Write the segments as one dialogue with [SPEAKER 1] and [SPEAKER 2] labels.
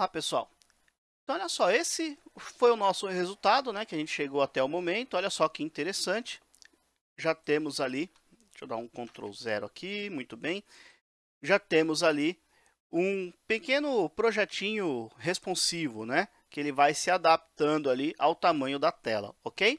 [SPEAKER 1] Tá, pessoal? Então, olha só, esse foi o nosso resultado, né? Que a gente chegou até o momento. Olha só que interessante. Já temos ali, deixa eu dar um Ctrl zero aqui, muito bem. Já temos ali um pequeno projetinho responsivo, né? Que ele vai se adaptando ali ao tamanho da tela, ok?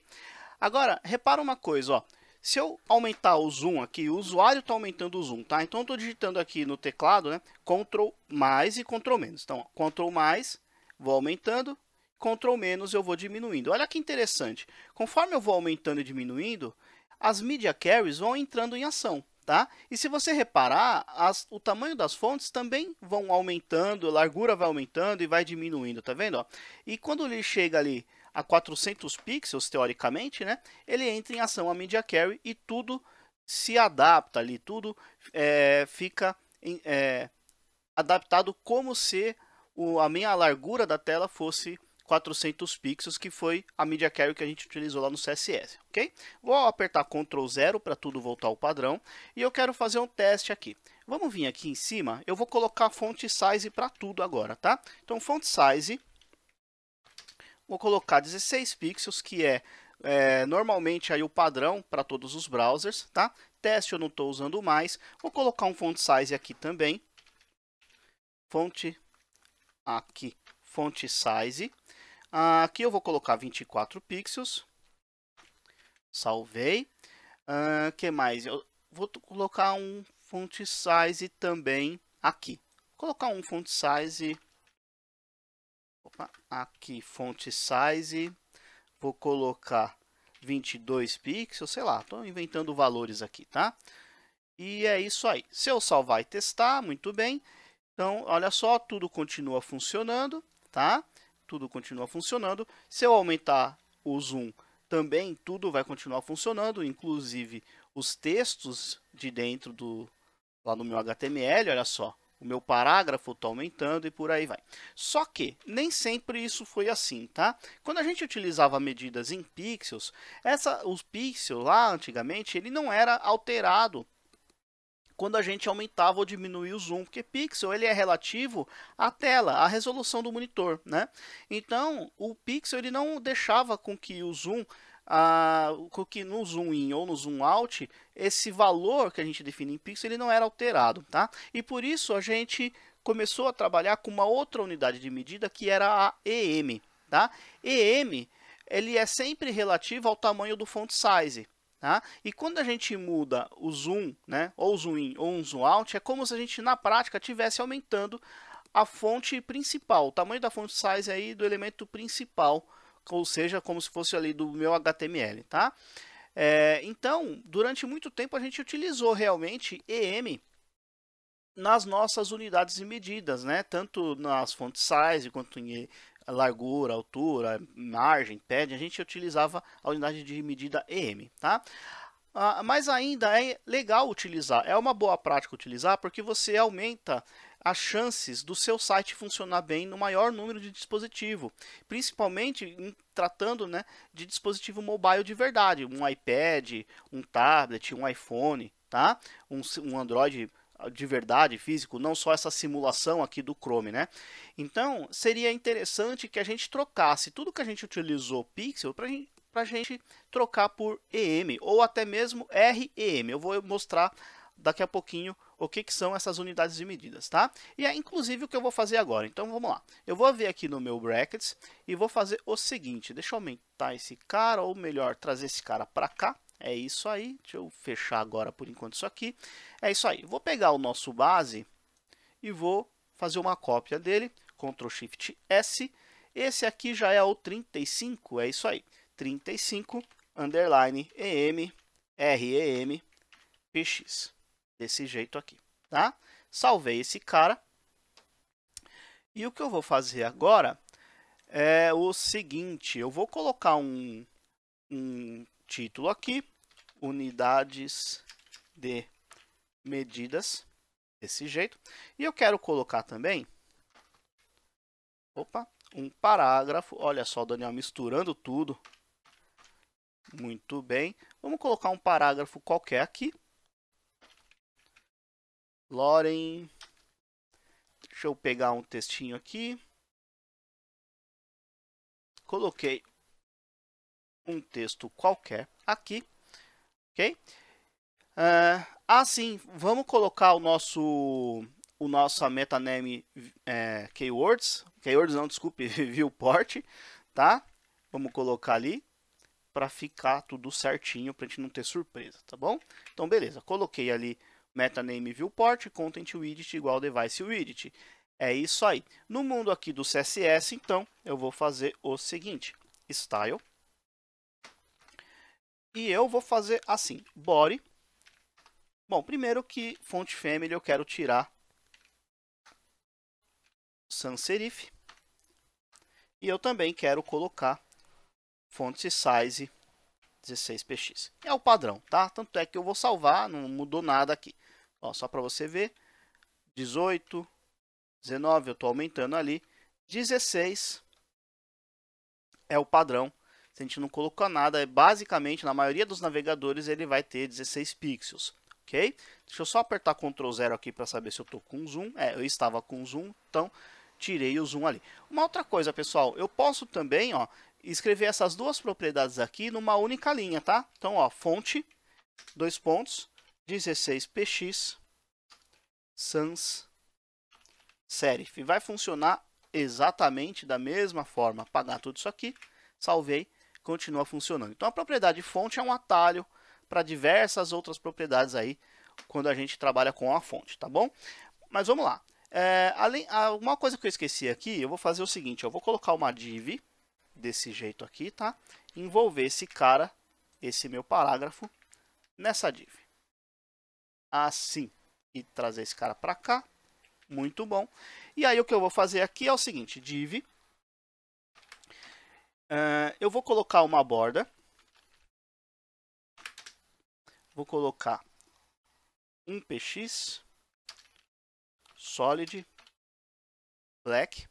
[SPEAKER 1] Agora, repara uma coisa, ó. Se eu aumentar o zoom aqui, o usuário está aumentando o zoom, tá? Então, eu estou digitando aqui no teclado, né? Ctrl mais e Ctrl menos. Então, Ctrl mais, vou aumentando, Ctrl menos eu vou diminuindo. Olha que interessante. Conforme eu vou aumentando e diminuindo, as media carries vão entrando em ação. Tá? E se você reparar, as, o tamanho das fontes também vão aumentando, a largura vai aumentando e vai diminuindo, tá vendo? Ó? E quando ele chega ali a 400 pixels, teoricamente, né? Ele entra em ação a media carry e tudo se adapta ali, tudo é, fica em, é, adaptado como se o, a minha largura da tela fosse 400 pixels, que foi a media carry que a gente utilizou lá no CSS, ok? Vou apertar Ctrl 0 para tudo voltar ao padrão e eu quero fazer um teste aqui. Vamos vir aqui em cima, eu vou colocar font size para tudo agora, tá? Então font size vou colocar 16 pixels, que é, é normalmente aí o padrão para todos os browsers, tá? Teste eu não estou usando mais, vou colocar um font size aqui também, fonte aqui, fonte size, aqui eu vou colocar 24 pixels, salvei, uh, que mais? Eu vou colocar um font size também aqui, vou colocar um font size opa, aqui fonte size, vou colocar 22 pixels, sei lá, estou inventando valores aqui, tá? E é isso aí. Se eu salvar e testar, muito bem. Então, olha só, tudo continua funcionando, tá? Tudo continua funcionando. Se eu aumentar o zoom também, tudo vai continuar funcionando, inclusive os textos de dentro do lá no meu HTML, olha só o meu parágrafo está aumentando e por aí vai. Só que nem sempre isso foi assim, tá? Quando a gente utilizava medidas em pixels, essa, os pixels lá antigamente ele não era alterado quando a gente aumentava ou diminuía o zoom, porque pixel ele é relativo à tela, à resolução do monitor, né? Então o pixel ele não deixava com que o zoom ah, que no zoom in ou no zoom out, esse valor que a gente define em pixel ele não era alterado, tá? E por isso a gente começou a trabalhar com uma outra unidade de medida que era a EM, tá? EM ele é sempre relativo ao tamanho do font size. Tá? E quando a gente muda o zoom, né, ou zoom in ou um zoom out, é como se a gente na prática estivesse aumentando a fonte principal, o tamanho da fonte size aí do elemento principal ou seja, como se fosse ali do meu HTML, tá? É, então, durante muito tempo a gente utilizou realmente EM nas nossas unidades e medidas, né? Tanto nas fontes size quanto em largura, altura, margem, pad, a gente utilizava a unidade de medida EM, tá? Ah, mas ainda é legal utilizar, é uma boa prática utilizar porque você aumenta as chances do seu site funcionar bem no maior número de dispositivo, principalmente em, tratando né, de dispositivo mobile de verdade, um iPad, um tablet, um iPhone, tá? um, um Android ah, de verdade, físico, não só essa simulação aqui do Chrome, né? Então, seria interessante que a gente trocasse tudo que a gente utilizou Pixel para a gente trocar por EM ou até mesmo REM. Eu vou mostrar daqui a pouquinho o que, que são essas unidades de medidas, tá? E é inclusive o que eu vou fazer agora. Então vamos lá. Eu vou vir aqui no meu brackets e vou fazer o seguinte. Deixa eu aumentar esse cara, ou melhor, trazer esse cara para cá. É isso aí. Deixa eu fechar agora por enquanto isso aqui. É isso aí. Vou pegar o nosso base e vou fazer uma cópia dele. Ctrl Shift S. Esse aqui já é o 35, é isso aí. 35 underline em rem px desse jeito aqui, tá? Salvei esse cara. E o que eu vou fazer agora é o seguinte, eu vou colocar um, um título aqui, unidades de medidas, desse jeito. E eu quero colocar também, opa, um parágrafo, olha só, Daniel, misturando tudo. Muito bem, vamos colocar um parágrafo qualquer aqui. Loren. Deixa eu pegar um textinho aqui. Coloquei um texto qualquer aqui, ok? Uh, ah, sim, vamos colocar o nosso o nosso metaname é, keywords, keywords não, desculpe, viewport, tá? Vamos colocar ali para ficar tudo certinho, para a gente não ter surpresa, tá bom? Então, beleza, coloquei ali metaname viewport, content widget igual device widget. É isso aí. No mundo aqui do CSS, então, eu vou fazer o seguinte, style, e eu vou fazer assim, body. Bom, primeiro que fonte family eu quero tirar sans serif. E eu também quero colocar font size 16px. É o padrão, tá? Tanto é que eu vou salvar, não mudou nada aqui. Ó, só para você ver, 18, 19, eu estou aumentando ali, 16 é o padrão. Se a gente não colocar nada, é basicamente, na maioria dos navegadores, ele vai ter 16 pixels, ok? Deixa eu só apertar Ctrl zero aqui para saber se eu estou com zoom. É, eu estava com zoom, então tirei o zoom ali. Uma outra coisa, pessoal, eu posso também, ó, escrever essas duas propriedades aqui numa única linha, tá? Então, ó, fonte, dois pontos, 16px sans serif. vai funcionar exatamente da mesma forma. Apagar tudo isso aqui, salvei, continua funcionando. Então a propriedade fonte é um atalho para diversas outras propriedades aí quando a gente trabalha com a fonte, tá bom? Mas vamos lá. É, além, uma coisa que eu esqueci aqui, eu vou fazer o seguinte, eu vou colocar uma div desse jeito aqui, tá? Envolver esse cara, esse meu parágrafo, nessa div assim e trazer esse cara para cá. Muito bom. E aí o que eu vou fazer aqui é o seguinte, div. Uh, eu vou colocar uma borda. Vou colocar um px solid black.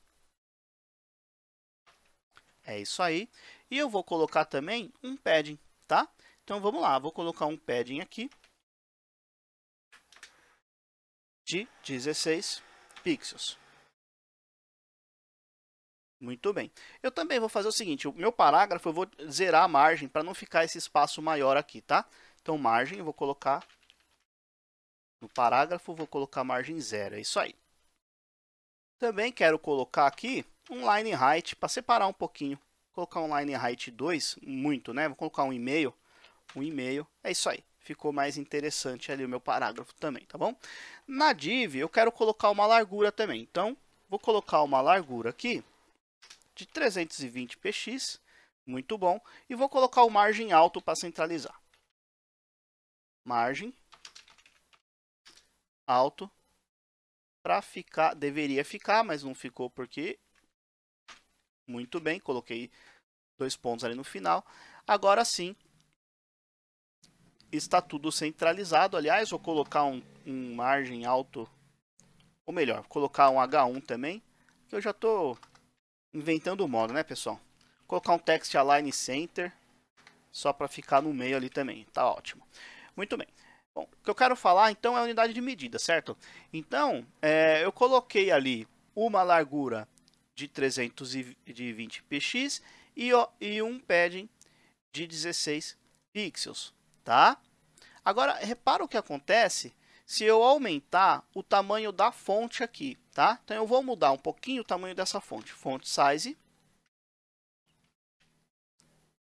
[SPEAKER 1] É isso aí. E eu vou colocar também um padding, tá? Então vamos lá, vou colocar um padding aqui. de 16 pixels. Muito bem. Eu também vou fazer o seguinte, o meu parágrafo eu vou zerar a margem para não ficar esse espaço maior aqui, tá? Então, margem, eu vou colocar no parágrafo, vou colocar margem zero, é isso aí. Também quero colocar aqui um line height para separar um pouquinho. Vou colocar um line height 2, muito, né? Vou colocar um e-mail, um e-mail, é isso aí ficou mais interessante ali o meu parágrafo também, tá bom? Na div, eu quero colocar uma largura também. Então, vou colocar uma largura aqui de 320 px, muito bom. E vou colocar o margem alto para centralizar. Margem alto para ficar, deveria ficar, mas não ficou porque muito bem, coloquei dois pontos ali no final. Agora sim, está tudo centralizado. Aliás, vou colocar um, um margem alto, ou melhor, colocar um H1 também, que eu já estou inventando o modo, né, pessoal? Vou colocar um text align center, só para ficar no meio ali também, tá ótimo. Muito bem. Bom, o que eu quero falar então é a unidade de medida, certo? Então, é, eu coloquei ali uma largura de 320 px e, e um padding de 16 pixels tá? Agora, repara o que acontece se eu aumentar o tamanho da fonte aqui, tá? Então, eu vou mudar um pouquinho o tamanho dessa fonte. Font size.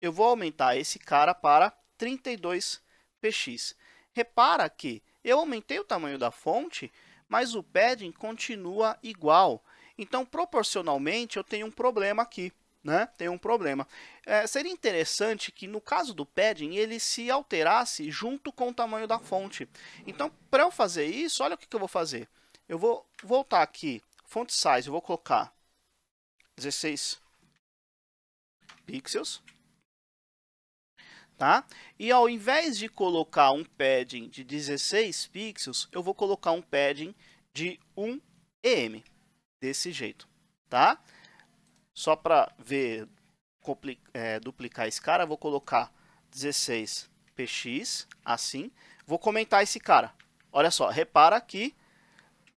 [SPEAKER 1] Eu vou aumentar esse cara para 32 px. Repara que eu aumentei o tamanho da fonte, mas o padding continua igual. Então, proporcionalmente, eu tenho um problema aqui né, tem um problema. É, seria interessante que no caso do padding ele se alterasse junto com o tamanho da fonte. Então, para eu fazer isso, olha o que, que eu vou fazer. Eu vou voltar aqui, font size, eu vou colocar 16 pixels. Tá? E ao invés de colocar um padding de 16 pixels, eu vou colocar um padding de 1 EM, desse jeito, tá? Só para ver é, duplicar esse cara, vou colocar 16 px, assim. Vou comentar esse cara. Olha só, repara que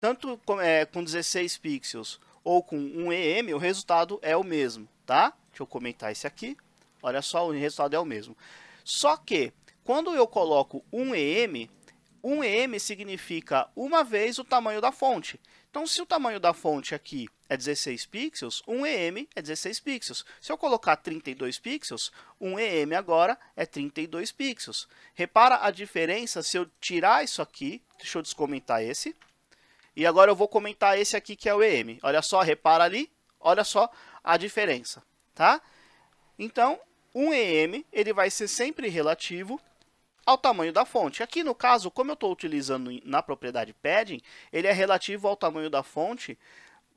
[SPEAKER 1] tanto com, é, com 16 pixels ou com 1 EM, o resultado é o mesmo, tá? Deixa eu comentar esse aqui. Olha só, o resultado é o mesmo. Só que, quando eu coloco 1 EM, 1 EM significa uma vez o tamanho da fonte. Então, se o tamanho da fonte aqui é 16 pixels, um EM é 16 pixels. Se eu colocar 32 pixels, um EM agora é 32 pixels. Repara a diferença se eu tirar isso aqui, deixa eu descomentar esse, e agora eu vou comentar esse aqui que é o EM. Olha só, repara ali, olha só a diferença, tá? Então, um EM ele vai ser sempre relativo ao tamanho da fonte. Aqui no caso, como eu estou utilizando na propriedade padding, ele é relativo ao tamanho da fonte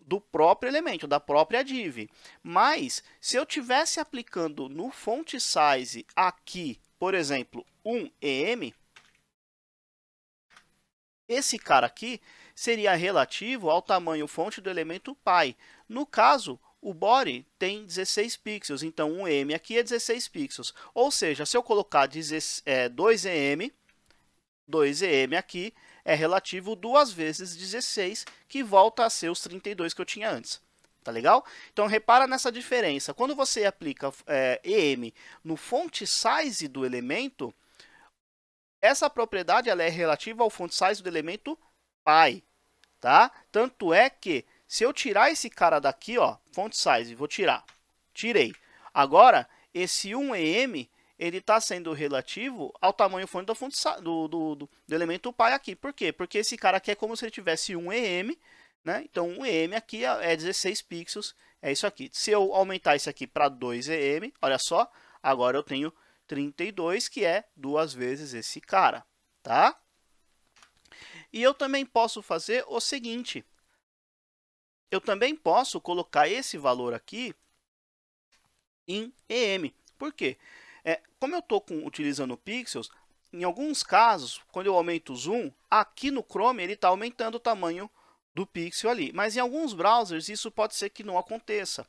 [SPEAKER 1] do próprio elemento, da própria div. Mas, se eu tivesse aplicando no font size aqui, por exemplo, 1 em, esse cara aqui seria relativo ao tamanho fonte do elemento pai. No caso, o body tem 16 pixels, então um M aqui é 16 pixels. Ou seja, se eu colocar 2EM, é, 2EM aqui é relativo duas vezes 16, que volta a ser os 32 que eu tinha antes. Tá legal? Então repara nessa diferença. Quando você aplica é, EM no font size do elemento, essa propriedade ela é relativa ao font size do elemento pai, tá? Tanto é que se eu tirar esse cara daqui, ó, font size, vou tirar. Tirei. Agora, esse 1em, ele está sendo relativo ao tamanho fonte da fonte do, do, do, do, elemento pai aqui. Por quê? Porque esse cara aqui é como se ele tivesse 1em, né? Então, 1em aqui é 16 é pixels, é isso aqui. Se eu aumentar isso aqui para 2em, olha só, agora eu tenho 32, que é duas vezes esse cara, tá? E eu também posso fazer o seguinte, eu também posso colocar esse valor aqui em EM. Por quê? É, como eu estou utilizando pixels, em alguns casos, quando eu aumento o zoom, aqui no Chrome ele está aumentando o tamanho do pixel ali. Mas em alguns browsers isso pode ser que não aconteça.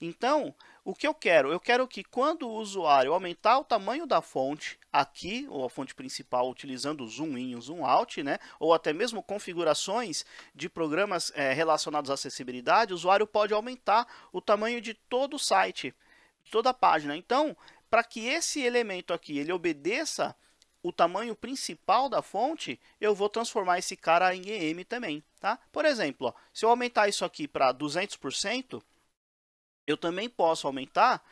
[SPEAKER 1] Então, o que eu quero? Eu quero que quando o usuário aumentar o tamanho da fonte aqui, ou a fonte principal, utilizando o zoom in, o zoom out, né? ou até mesmo configurações de programas é, relacionados à acessibilidade, o usuário pode aumentar o tamanho de todo o site, toda a página. Então, para que esse elemento aqui ele obedeça o tamanho principal da fonte, eu vou transformar esse cara em EM também. Tá? Por exemplo, ó, se eu aumentar isso aqui para 200%, eu também posso aumentar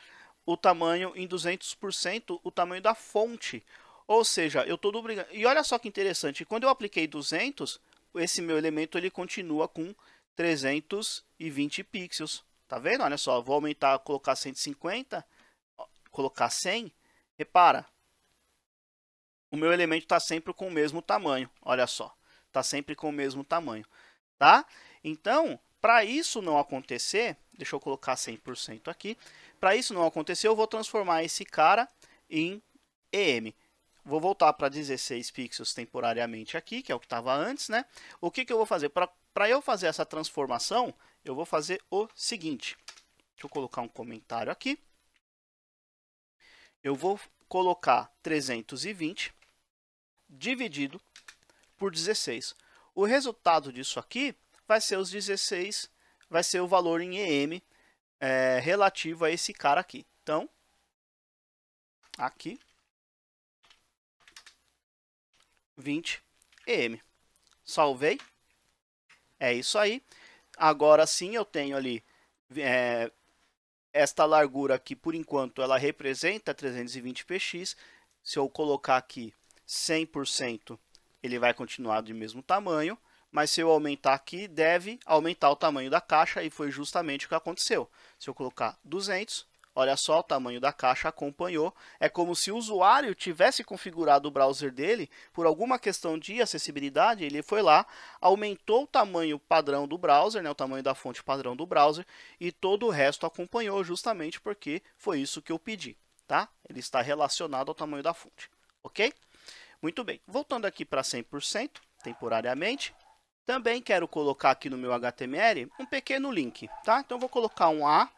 [SPEAKER 1] o tamanho em 200% o tamanho da fonte. Ou seja, eu estou dobrando. E olha só que interessante, quando eu apliquei 200, esse meu elemento ele continua com 320 pixels. Tá vendo? Olha só, vou aumentar, colocar 150, colocar 100. Repara, o meu elemento está sempre com o mesmo tamanho. Olha só, está sempre com o mesmo tamanho, tá? Então, para isso não acontecer, deixa eu colocar 100% aqui. Para isso não acontecer, eu vou transformar esse cara em EM. Vou voltar para 16 pixels temporariamente aqui, que é o que estava antes, né? O que, que eu vou fazer? Para eu fazer essa transformação, eu vou fazer o seguinte. Deixa eu colocar um comentário aqui. Eu vou colocar 320 dividido por 16. O resultado disso aqui vai ser os 16, vai ser o valor em EM é, relativo a esse cara aqui. Então, aqui, 20 EM. Salvei. É isso aí. Agora sim eu tenho ali é, esta largura aqui, por enquanto, ela representa 320 px. Se eu colocar aqui 100%, ele vai continuar do mesmo tamanho mas se eu aumentar aqui, deve aumentar o tamanho da caixa, e foi justamente o que aconteceu. Se eu colocar 200, olha só, o tamanho da caixa acompanhou. É como se o usuário tivesse configurado o browser dele, por alguma questão de acessibilidade, ele foi lá, aumentou o tamanho padrão do browser, né, o tamanho da fonte padrão do browser, e todo o resto acompanhou, justamente porque foi isso que eu pedi. Tá? Ele está relacionado ao tamanho da fonte, ok? Muito bem, voltando aqui para 100%, temporariamente, também quero colocar aqui no meu HTML um pequeno link, tá? Então vou colocar um A,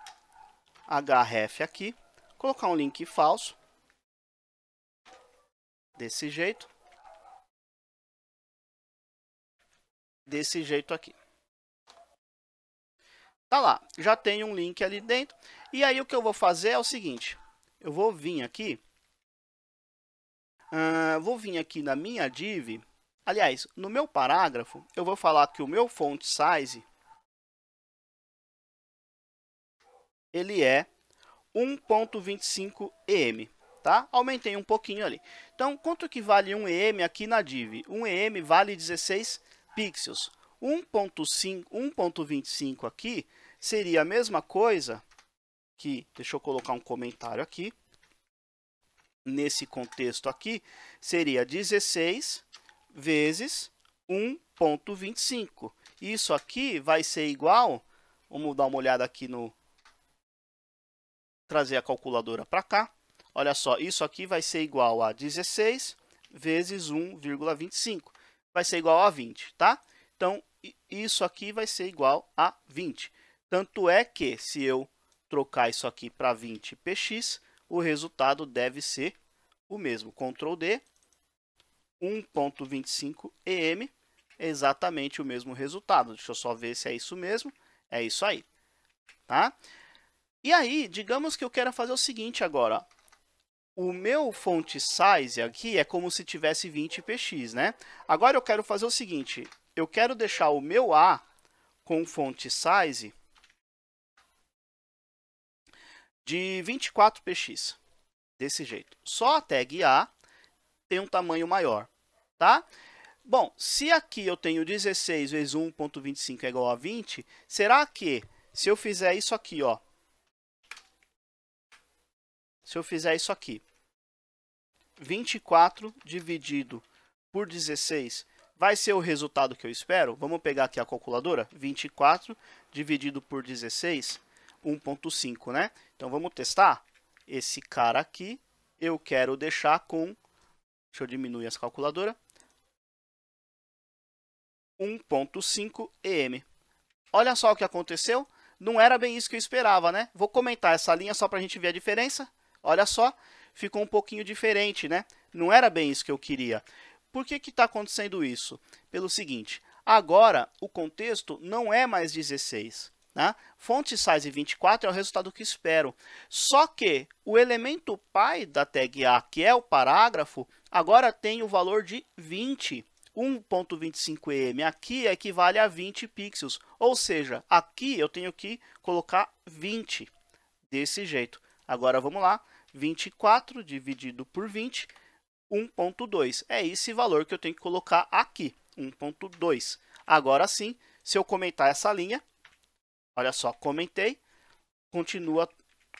[SPEAKER 1] href aqui, colocar um link falso, desse jeito, desse jeito aqui. Tá lá, já tem um link ali dentro. E aí o que eu vou fazer é o seguinte, eu vou vir aqui, uh, vou vir aqui na minha div, Aliás, no meu parágrafo, eu vou falar que o meu font size ele é 1.25 em, tá? Aumentei um pouquinho ali. Então, quanto que vale 1 em aqui na div? 1 em vale 16 pixels. 1.25 aqui seria a mesma coisa que, deixa eu colocar um comentário aqui, nesse contexto aqui, seria 16 vezes 1.25. Isso aqui vai ser igual, vamos dar uma olhada aqui no, trazer a calculadora para cá. Olha só, isso aqui vai ser igual a 16 vezes 1,25. Vai ser igual a 20, tá? Então, isso aqui vai ser igual a 20. Tanto é que, se eu trocar isso aqui para 20px, o resultado deve ser o mesmo. Ctrl D, 1.25 EM, exatamente o mesmo resultado. Deixa eu só ver se é isso mesmo. É isso aí, tá? E aí, digamos que eu quero fazer o seguinte agora. O meu fonte size aqui é como se tivesse 20 px, né? Agora eu quero fazer o seguinte, eu quero deixar o meu A com fonte size de 24px, desse jeito. Só a tag A tem um tamanho maior, tá? Bom, se aqui eu tenho 16 vezes 1.25 é igual a 20, será que se eu fizer isso aqui, ó, se eu fizer isso aqui, 24 dividido por 16 vai ser o resultado que eu espero? Vamos pegar aqui a calculadora, 24 dividido por 16, 1.5, né? Então, vamos testar? Esse cara aqui eu quero deixar com Deixa eu diminuir essa calculadora. 1.5 EM. Olha só o que aconteceu. Não era bem isso que eu esperava, né? Vou comentar essa linha só para a gente ver a diferença. Olha só, ficou um pouquinho diferente, né? Não era bem isso que eu queria. Por que está acontecendo isso? Pelo seguinte, agora o contexto não é mais 16. Né? Fonte size 24 é o resultado que espero. Só que o elemento pai da tag A, que é o parágrafo, agora tem o valor de 20. 1.25m aqui equivale a 20 pixels, ou seja, aqui eu tenho que colocar 20 desse jeito. Agora vamos lá, 24 dividido por 20, 1.2. É esse valor que eu tenho que colocar aqui, 1.2. Agora sim, se eu comentar essa linha, olha só, comentei, continua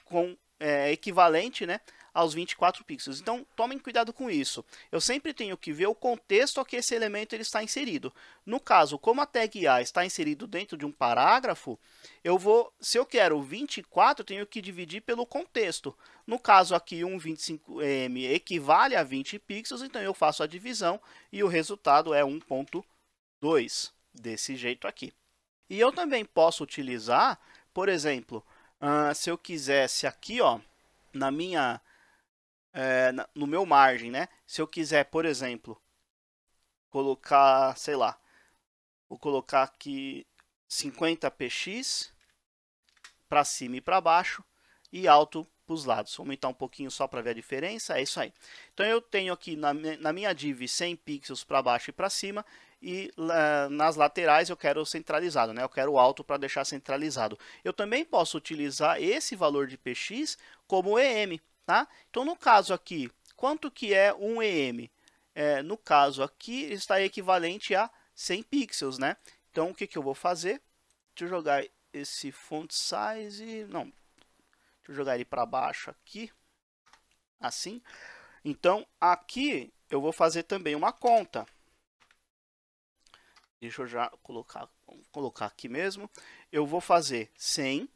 [SPEAKER 1] com é, equivalente, né? aos 24 pixels. Então, tomem cuidado com isso. Eu sempre tenho que ver o contexto a que esse elemento ele está inserido. No caso, como a tag A está inserido dentro de um parágrafo, eu vou, se eu quero 24, eu tenho que dividir pelo contexto. No caso aqui, um 25M equivale a 20 pixels, então eu faço a divisão e o resultado é 1.2, desse jeito aqui. E eu também posso utilizar, por exemplo, uh, se eu quisesse aqui, ó, na minha é, no meu margem, né? Se eu quiser, por exemplo, colocar, sei lá, vou colocar aqui 50 px para cima e para baixo e alto para os lados. Vou aumentar um pouquinho só para ver a diferença, é isso aí. Então eu tenho aqui na, na minha div 100 pixels para baixo e para cima e é, nas laterais eu quero centralizado, né? eu quero alto para deixar centralizado. Eu também posso utilizar esse valor de px como em, Tá? Então, no caso aqui, quanto que é 1 EM? É, no caso aqui, está equivalente a 100 pixels, né? Então, o que, que eu vou fazer? Deixa eu jogar esse font size... Não, deixa eu jogar ele para baixo aqui, assim. Então, aqui eu vou fazer também uma conta. Deixa eu já colocar, colocar aqui mesmo. Eu vou fazer 100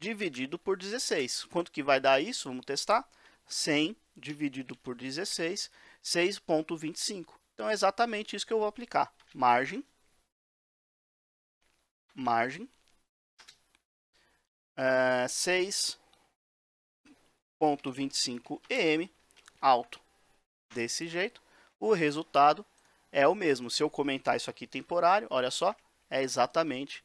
[SPEAKER 1] dividido por 16. Quanto que vai dar isso? Vamos testar. 100 dividido por 16, 6.25. Então, é exatamente isso que eu vou aplicar. Margem. Margem. É, 6.25 EM alto. Desse jeito, o resultado é o mesmo. Se eu comentar isso aqui temporário, olha só, é exatamente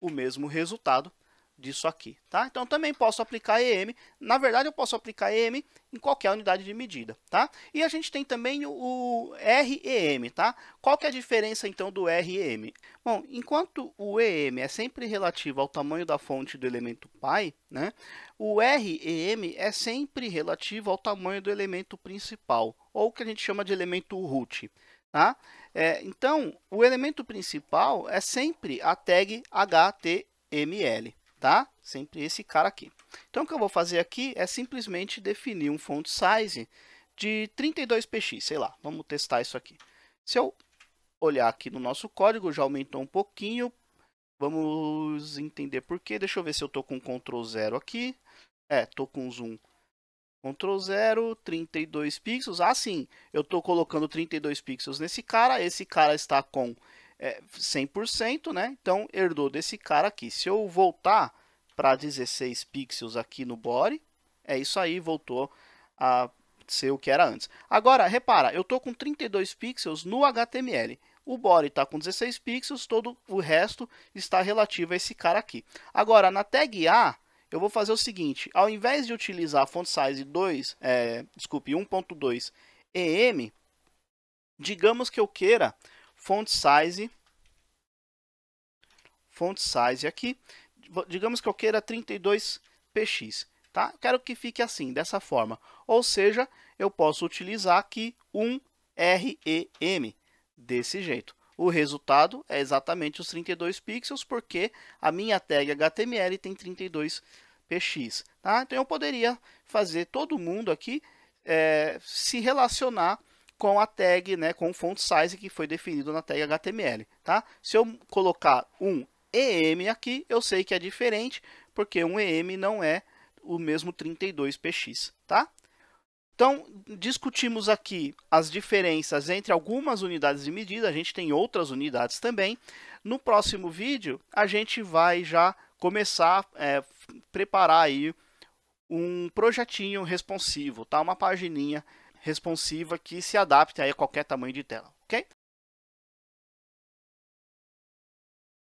[SPEAKER 1] o mesmo resultado disso aqui, tá? Então também posso aplicar EM, na verdade eu posso aplicar EM em qualquer unidade de medida, tá? E a gente tem também o REM, tá? Qual que é a diferença então do REM? Bom, enquanto o EM é sempre relativo ao tamanho da fonte do elemento pai, né? O REM é sempre relativo ao tamanho do elemento principal, ou o que a gente chama de elemento root, tá? É, então, o elemento principal é sempre a tag HTML, tá? Sempre esse cara aqui. Então, o que eu vou fazer aqui é simplesmente definir um font size de 32px, sei lá, vamos testar isso aqui. Se eu olhar aqui no nosso código, já aumentou um pouquinho, vamos entender por quê. Deixa eu ver se eu estou com Ctrl 0 aqui, é, estou com Zoom Ctrl 0, 32 pixels. Ah, sim, eu estou colocando 32 pixels nesse cara. Esse cara está com é, 100%, né? Então, herdou desse cara aqui. Se eu voltar para 16 pixels aqui no body, é isso aí, voltou a ser o que era antes. Agora, repara, eu estou com 32 pixels no HTML. O body está com 16 pixels, todo o resto está relativo a esse cara aqui. Agora, na tag A, eu vou fazer o seguinte, ao invés de utilizar a font size 2, é, desculpe, 1.2 EM, digamos que eu queira font size, font size aqui, digamos que eu queira 32 px, tá? quero que fique assim, dessa forma, ou seja, eu posso utilizar aqui um rem desse jeito. O resultado é exatamente os 32 pixels, porque a minha tag HTML tem 32 px, tá? Então eu poderia fazer todo mundo aqui é, se relacionar com a tag, né, com o font size que foi definido na tag HTML, tá? Se eu colocar um EM aqui, eu sei que é diferente, porque um EM não é o mesmo 32px, tá? Então, discutimos aqui as diferenças entre algumas unidades de medida, a gente tem outras unidades também. No próximo vídeo, a gente vai já começar a é, preparar aí um projetinho responsivo, tá? uma pagininha responsiva responsiva que se adapte aí a qualquer tamanho de tela, ok?